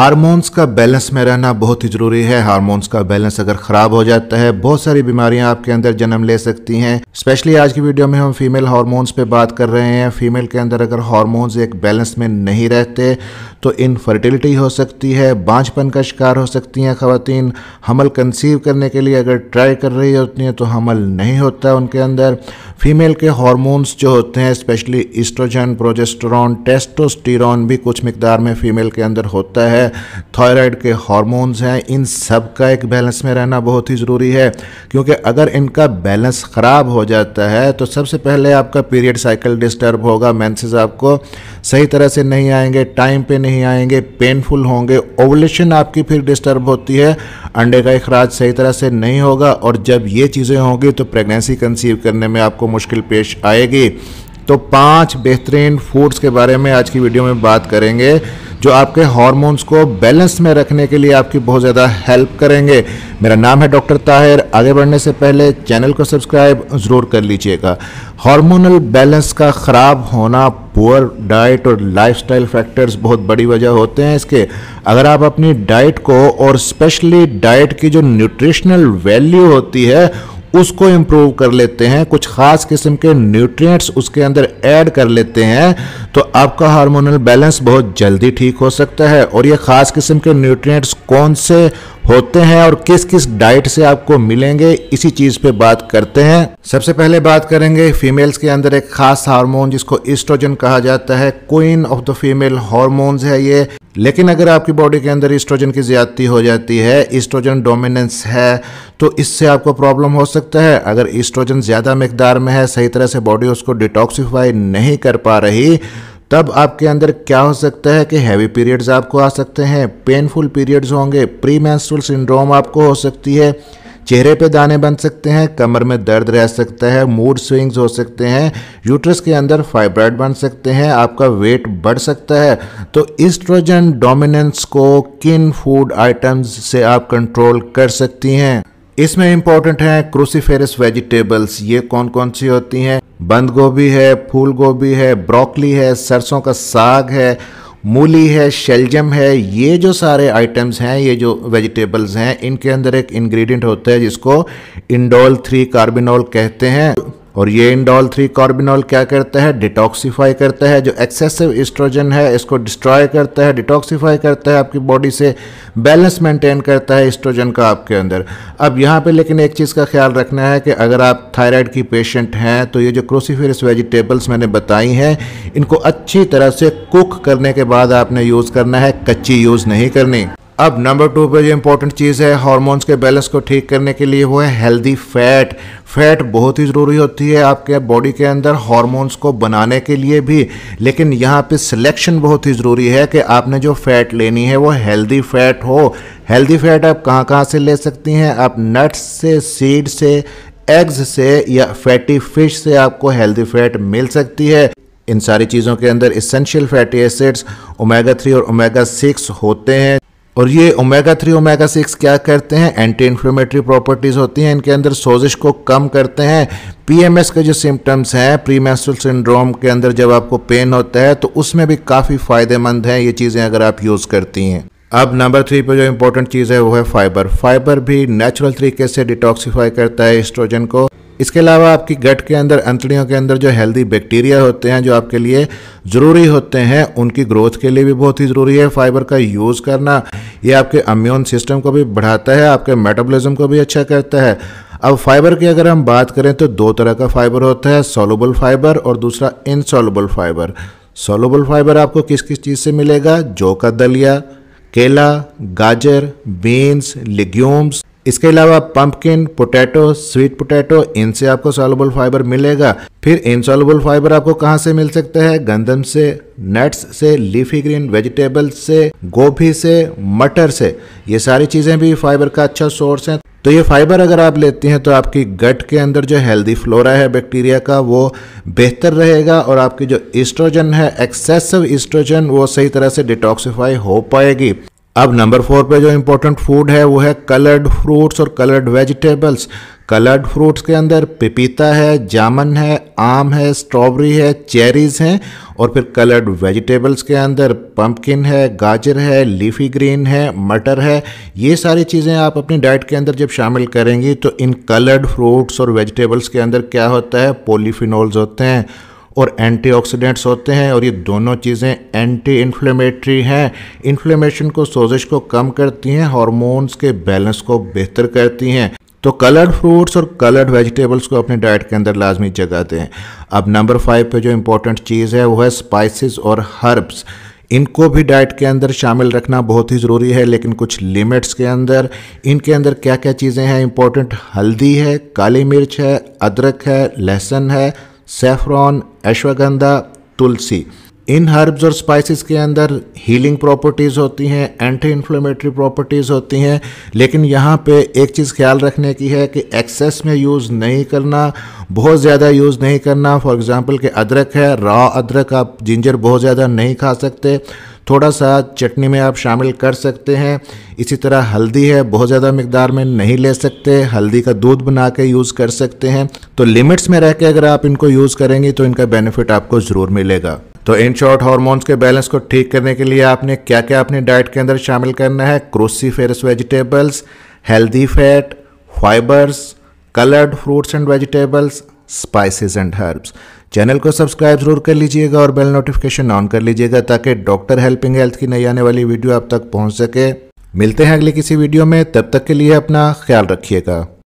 hormones का balance में रहना बहुत ही ज़रूरी है हारमोन्स का बैलेंस अगर ख़राब हो जाता है बहुत सारी बीमारियां आपके अंदर जन्म ले सकती हैं स्पेशली आज की वीडियो में हम फीमेल हारमोन्स पे बात कर रहे हैं फीमेल के अंदर अगर हारमोन्स एक बैलेंस में नहीं रहते तो इनफर्टिलिटी हो सकती है बाँझपन का शिकार हो सकती हैं खातन हमल कंसीव करने के लिए अगर ट्राई कर रही होती हैं तो हमल नहीं होता उनके अंदर फीमेल के हार्मोन्स जो होते हैं स्पेशली इस्ट्रोजन प्रोजेस्टोरॉन टेस्टोस्टीरोन भी कुछ मकदार में फ़ीमेल के अंदर होता है थायराइड के हार्मोन्स हैं इन सब का एक बैलेंस में रहना बहुत ही ज़रूरी है क्योंकि अगर इनका बैलेंस ख़राब हो जाता है तो सबसे पहले आपका पीरियड साइकिल डिस्टर्ब होगा मैंसेज आपको सही तरह से नहीं आएंगे टाइम पे नहीं आएंगे पेनफुल होंगे ओवलेशन आपकी फिर डिस्टर्ब होती है अंडे का अखराज सही तरह से नहीं होगा और जब ये चीज़ें होंगी तो प्रेगनेंसी कंसीव करने में आपको मुश्किल पेश आएगी तो पांच बेहतरीन फूड्स के बारे में आज की वीडियो में बात करेंगे जो आपके हॉर्मोन्स को बैलेंस में रखने के लिए आपकी बहुत ज़्यादा हेल्प करेंगे मेरा नाम है डॉक्टर ताहिर आगे बढ़ने से पहले चैनल को सब्सक्राइब ज़रूर कर लीजिएगा हार्मोनल बैलेंस का ख़राब होना पुअर डाइट और लाइफस्टाइल फैक्टर्स बहुत बड़ी वजह होते हैं इसके अगर आप अपनी डाइट को और स्पेशली डाइट की जो न्यूट्रिशनल वैल्यू होती है उसको इम्प्रूव कर लेते हैं कुछ ख़ास किस्म के न्यूट्रिएंट्स उसके अंदर ऐड कर लेते हैं तो आपका हार्मोनल बैलेंस बहुत जल्दी ठीक हो सकता है और ये ख़ास किस्म के न्यूट्रिएंट्स कौन से होते हैं और किस किस डाइट से आपको मिलेंगे इसी चीज़ पे बात करते हैं सबसे पहले बात करेंगे फीमेल्स के अंदर एक खास हार्मोन जिसको ईस्ट्रोजन कहा जाता है queen of the female hormones है ये लेकिन अगर आपकी बॉडी के अंदर इस्ट्रोजन की ज़्यादती हो जाती है ईस्ट्रोजन डोमिनेंस है तो इससे आपको प्रॉब्लम हो सकता है अगर ईस्ट्रोजन ज़्यादा मकदार में है सही तरह से बॉडी उसको डिटॉक्सीफाई नहीं कर पा रही तब आपके अंदर क्या हो सकता है कि हैवी पीरियड्स आपको आ सकते हैं पेनफुल पीरियड्स होंगे प्री सिंड्रोम आपको हो सकती है चेहरे पे दाने बन सकते हैं कमर में दर्द रह सकता है मूड स्विंग्स हो सकते हैं यूट्रस के अंदर फाइब्राइड बन सकते हैं आपका वेट बढ़ सकता है तो इस्ट्रोजन डोमिनेंस को किन फूड आइटम्स से आप कंट्रोल कर सकती हैं इसमें इम्पोर्टेंट है क्रूसीफेरस वेजिटेबल्स ये कौन कौन सी होती हैं बंद गोभी है फूल गोभी है ब्रोकली है सरसों का साग है मूली है शलजम है ये जो सारे आइटम्स हैं ये जो वेजिटेबल्स हैं इनके अंदर एक इंग्रेडिएंट होता है जिसको इंडोल थ्री कार्बिनोल कहते हैं और ये इंडोल थ्री कार्बिनॉल क्या करते हैं डिटॉक्सीफाई करते हैं जो एक्सेसिव एस्ट्रोजन है इसको डिस्ट्रॉय करता है डिटॉक्सीफाई करता है आपकी बॉडी से बैलेंस मेंटेन करता है एस्ट्रोजन का आपके अंदर अब यहाँ पे लेकिन एक चीज़ का ख्याल रखना है कि अगर आप थायराइड की पेशेंट हैं तो ये जो क्रोसीफेरस वेजिटेबल्स मैंने बताई हैं इनको अच्छी तरह से कुक करने के बाद आपने यूज़ करना है कच्ची यूज़ नहीं करनी अब नंबर टू पे जो इंपॉर्टेंट चीज़ है हार्मोन्स के बैलेंस को ठीक करने के लिए वो है हेल्दी फैट फैट बहुत ही ज़रूरी होती है आपके बॉडी के अंदर हार्मोन्स को बनाने के लिए भी लेकिन यहाँ पे सिलेक्शन बहुत ही ज़रूरी है कि आपने जो फैट लेनी है वो हेल्दी फैट हो हेल्दी फैट आप कहाँ कहाँ से ले सकती हैं आप नट्स से सीड से एग्स से या फैटी फिश से आपको हेल्दी फैट मिल सकती है इन सारी चीज़ों के अंदर essential fatty acids omega three और ओमेगा सिक्स होते हैं और ये ओमेगा थ्री ओमेगा सिक्स क्या करते हैं एंटी इन्फ्लेमेटरी प्रॉपर्टीज़ होती हैं इनके अंदर सोजिश को कम करते हैं पीएमएस के जो सिम्टम्स हैं प्री सिंड्रोम के अंदर जब आपको पेन होता है तो उसमें भी काफ़ी फ़ायदेमंद हैं ये चीज़ें अगर आप यूज़ करती हैं अब नंबर थ्री पर जो इम्पोर्टेंट चीज़ है वो है फाइबर फाइबर भी नेचुरल तरीके से डिटॉक्सीफाई करता है एस्ट्रोजन को इसके अलावा आपकी गट के अंदर अंतड़ियों के अंदर जो हेल्दी बैक्टीरिया होते हैं जो आपके लिए ज़रूरी होते हैं उनकी ग्रोथ के लिए भी बहुत ही ज़रूरी है फाइबर का यूज़ करना ये आपके अम्यून सिस्टम को भी बढ़ाता है आपके मेटाबोलिज्म को भी अच्छा करता है अब फाइबर की अगर हम बात करें तो दो तरह का फाइबर होता है सोलबल फाइबर और दूसरा इनसोलबल फाइबर सोलबल फाइबर आपको किस किस चीज़ से मिलेगा जौ का दलिया केला गाजर बीन्स लिग्यूम्स इसके अलावा पंपकिन पोटैटो स्वीट पोटैटो इनसे आपको सॉलबल फाइबर मिलेगा फिर इनसॉलबल फाइबर आपको कहाँ से मिल सकता है गंदम से नट्स से लीफी ग्रीन वेजिटेबल से गोभी से मटर से ये सारी चीज़ें भी फाइबर का अच्छा सोर्स है तो ये फाइबर अगर आप लेती हैं तो आपकी गट के अंदर जो हेल्दी फ्लोरा है बैक्टीरिया का वो बेहतर रहेगा और आपकी जो ईस्ट्रोजन है एक्सेसिव ईस्ट्रोजन वो सही तरह से डिटॉक्सीफाई हो पाएगी अब नंबर फोर पे जो इम्पोर्टेंट फूड है वो है कलर्ड फ्रूट्स और कलर्ड वेजिटेबल्स कलर्ड फ्रूट्स के अंदर पपीता है जामन है आम है स्ट्रॉबेरी है चेरीज हैं और फिर कलर्ड वेजिटेबल्स के अंदर पम्पकिन है गाजर है लीफी ग्रीन है मटर है ये सारी चीज़ें आप अपनी डाइट के अंदर जब शामिल करेंगी तो इन कलर्ड फ्रूट्स और वेजिटेबल्स के अंदर क्या होता है पोलीफिनोल्स होते हैं और एंटीऑक्सीडेंट्स होते हैं और ये दोनों चीज़ें एंटी इन्फ्लेमेटरी हैं इन्फ्लेमेशन को सोजिश को कम करती हैं हॉर्मोन्स के बैलेंस को बेहतर करती हैं तो कलर्ड फ्रूट्स और कलर्ड वेजिटेबल्स को अपने डाइट के अंदर लाजमी जगह दें अब नंबर फाइव पे जो इम्पोर्टेंट चीज़ है वो है स्पाइसेस और हर्ब्स इनको भी डाइट के अंदर शामिल रखना बहुत ही ज़रूरी है लेकिन कुछ लिमिट्स के अंदर इनके अंदर क्या क्या चीज़ें हैं इम्पोर्टेंट हल्दी है काली मिर्च है अदरक है लहसुन है सेफ्रॉन अश्वगंधा तुलसी इन हर्ब्स और स्पाइसेस के अंदर हीलिंग प्रॉपर्टीज़ होती हैं एंटी इन्फ्लेमेटरी प्रॉपर्टीज़ होती हैं लेकिन यहाँ पे एक चीज़ ख्याल रखने की है कि एक्सेस में यूज़ नहीं करना बहुत ज़्यादा यूज़ नहीं करना फॉर एग्ज़ाम्पल के अदरक है रॉ अदरक आप जिंजर बहुत ज़्यादा नहीं खा सकते थोड़ा सा चटनी में आप शामिल कर सकते हैं इसी तरह हल्दी है बहुत ज़्यादा मकदार में नहीं ले सकते हल्दी का दूध बना के यूज़ कर सकते हैं तो लिमिट्स में रह के अगर आप इनको यूज़ करेंगे तो इनका बेनिफिट आपको ज़रूर मिलेगा तो इन शॉर्ट हॉर्मोन्स के बैलेंस को ठीक करने के लिए आपने क्या क्या अपनी डाइट के अंदर शामिल करना है cruciferous vegetables healthy fat fibres coloured fruits and vegetables spices and herbs channel को सब्सक्राइब जरूर कर लीजिएगा और बेल नोटिफिकेशन ऑन कर लीजिएगा ताकि डॉक्टर हेल्पिंग हेल्थ की नई आने वाली वीडियो आप तक पहुंच सके मिलते हैं अगले किसी वीडियो में तब तक के लिए अपना ख्याल रखिएगा